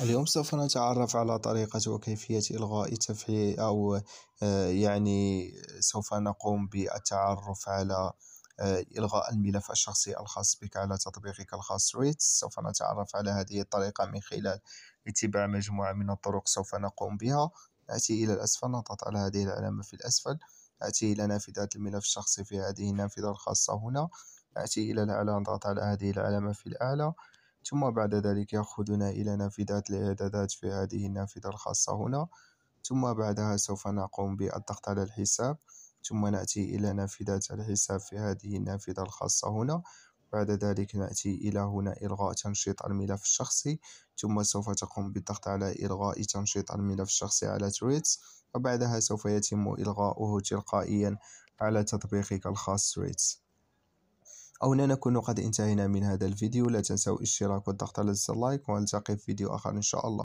اليوم سوف نتعرف على طريقة وكيفية إلغاء تفعيل أو آه، يعني سوف نقوم بالتعرف على آه، إلغاء الملف الشخصي الخاص بك على تطبيقك الخاص ريتس سوف نتعرف على هذه الطريقة من خلال اتباع مجموعة من الطرق سوف نقوم بها آتي إلى الأسفل نضغط على هذه العلامة في الأسفل آتي إلى نافذة الملف الشخصي في هذه النافذة الخاصة هنا آتي إلى الأعلى نضغط على هذه العلامة في الأعلى ثم بعد ذلك يأخذنا إلى نافذة الإعدادات في هذه النافذة الخاصة هنا ثم بعدها سوف نقوم بالضغط على الحساب ثم نأتي إلى نافذة الحساب في هذه النافذة الخاصة هنا بعد ذلك نأتي إلى هنا إلغاء تنشيط الملف الشخصي ثم سوف تقوم بالضغط على إلغاء تنشيط الملف الشخصي على تريتس وبعدها سوف يتم إلغاؤه تلقائيا على تطبيقك الخاص تريتس أو نكون قد انتهينا من هذا الفيديو لا تنسوا الاشتراك والضغط على زر اللايك ونلتقي في فيديو آخر إن شاء الله